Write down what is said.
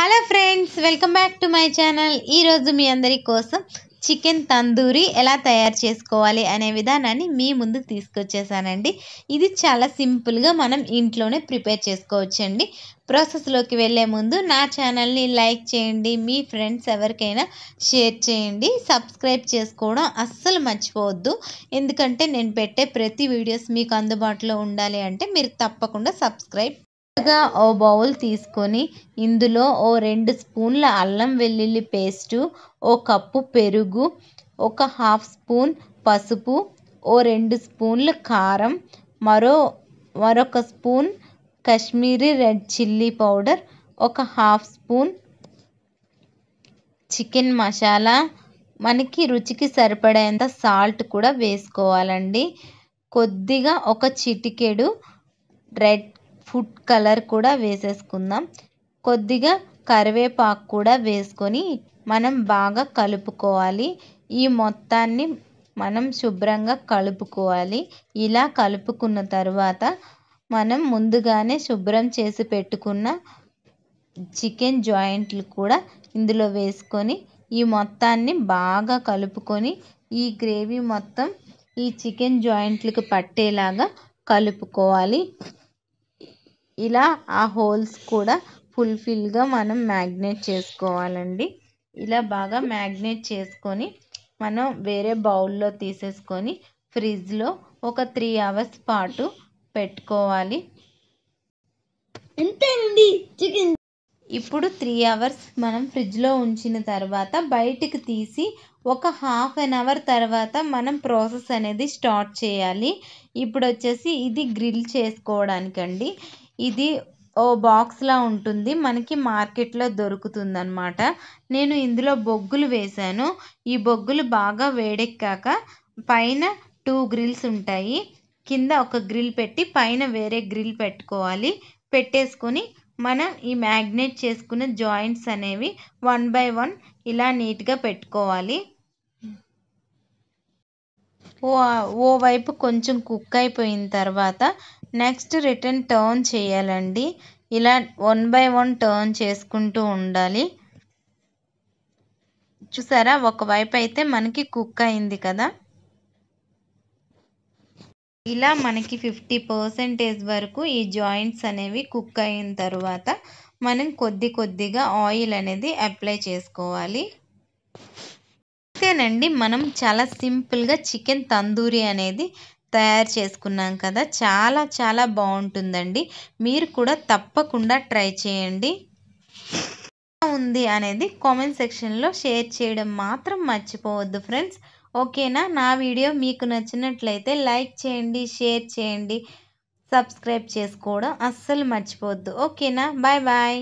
hello friends welcome back to my channel ఈరోజు మీ అందరి కోసం చికెన్ తందూరి ఎలా తయారు చేసుకోవాలి అనే విధానాన్ని మీ ముందు తీసుకొచ్చేసానండి ఇది చాలా సింపుల్గా మనం ఇంట్లోనే ప్రిపేర్ చేసుకోవచ్చండి ప్రాసెస్లోకి వెళ్ళే ముందు నా ఛానల్ని లైక్ చేయండి మీ ఫ్రెండ్స్ ఎవరికైనా షేర్ చేయండి సబ్స్క్రైబ్ చేసుకోవడం అస్సలు మర్చిపోవద్దు ఎందుకంటే నేను పెట్టే ప్రతి వీడియోస్ మీకు అందుబాటులో ఉండాలి అంటే మీరు తప్పకుండా సబ్స్క్రైబ్ ముందుగా ఓ బౌల్ తీసుకొని ఇందులో ఓ రెండు స్పూన్ల అల్లం వెల్లుల్లి పేస్టు ఓ కప్పు పెరుగు ఒక హాఫ్ స్పూన్ పసుపు ఓ రెండు స్పూన్ల కారం మరో మరొక spoon Kashmiri red chilli powder ఒక హాఫ్ స్పూన్ చికెన్ మసాలా మనకి రుచికి సరిపడేంత సాల్ట్ కూడా వేసుకోవాలండి కొద్దిగా ఒక చిటికెడు రెడ్ ఫుడ్ కలర్ కూడా వేసేసుకుందాం కొద్దిగా కరివేపాకు కూడా వేసుకొని మనం బాగా కలుపుకోవాలి ఈ మొత్తాన్ని మనం శుభ్రంగా కలుపుకోవాలి ఇలా కలుపుకున్న తర్వాత మనం ముందుగానే శుభ్రం చేసి పెట్టుకున్న చికెన్ జాయింట్లు కూడా ఇందులో వేసుకొని ఈ మొత్తాన్ని బాగా కలుపుకొని ఈ గ్రేవీ మొత్తం ఈ చికెన్ జాయింట్లకు పట్టేలాగా కలుపుకోవాలి ఇలా ఆ హోల్స్ కూడా ఫుల్ఫిల్గా మనం మ్యాగ్నేట్ చేసుకోవాలండి ఇలా బాగా మ్యాగ్నేట్ చేసుకొని మనం వేరే బౌల్లో తీసేసుకొని ఫ్రిడ్జ్లో ఒక త్రీ అవర్స్ పాటు పెట్టుకోవాలి అంతేనండి చికెన్ ఇప్పుడు త్రీ అవర్స్ మనం ఫ్రిడ్జ్లో ఉంచిన తర్వాత బయటికి తీసి ఒక హాఫ్ అన్ అవర్ తర్వాత మనం ప్రాసెస్ అనేది స్టార్ట్ చేయాలి ఇప్పుడు వచ్చేసి ఇది గ్రిల్ చేసుకోవడానికండి ఇది ఓ బాక్స్ లా ఉంటుంది మనకి మార్కెట్ లో దొరుకుతుంది అన్నమాట నేను ఇందులో బొగ్గులు వేశాను ఈ బొగ్గులు బాగా వేడెక్కాక పైన టూ గ్రిల్స్ ఉంటాయి కింద ఒక గ్రిల్ పెట్టి పైన వేరే గ్రిల్ పెట్టుకోవాలి పెట్టేసుకొని మనం ఈ మ్యాగ్నెట్ చేసుకున్న జాయింట్స్ అనేవి వన్ బై వన్ ఇలా నీట్గా పెట్టుకోవాలి ఓ ఓ వైపు కొంచెం కుక్ అయిపోయిన తర్వాత నెక్స్ట్ రిటర్న్ టర్న్ చేయాలండి ఇలా వన్ బై వన్ టర్న్ చేసుకుంటూ ఉండాలి చూసారా ఒకవైపు అయితే మనకి కుక్ అయింది కదా ఇలా మనకి ఫిఫ్టీ పర్సెంటేజ్ వరకు ఈ జాయింట్స్ అనేవి కుక్ అయిన తర్వాత మనం కొద్ది కొద్దిగా ఆయిల్ అనేది అప్లై చేసుకోవాలి ఇంతేనండి మనం చాలా సింపుల్గా చికెన్ తందూరి అనేది తయారు చేసుకున్నాం కదా చాలా చాలా బాగుంటుందండి మీరు కూడా తప్పకుండా ట్రై చేయండి ఉంది అనేది కామెంట్ సెక్షన్లో షేర్ చేయడం మాత్రం మర్చిపోవద్దు ఫ్రెండ్స్ ఓకేనా నా వీడియో మీకు నచ్చినట్లయితే లైక్ చేయండి షేర్ చేయండి సబ్స్క్రైబ్ చేసుకోవడం అస్సలు మర్చిపోవద్దు ఓకేనా బాయ్ బాయ్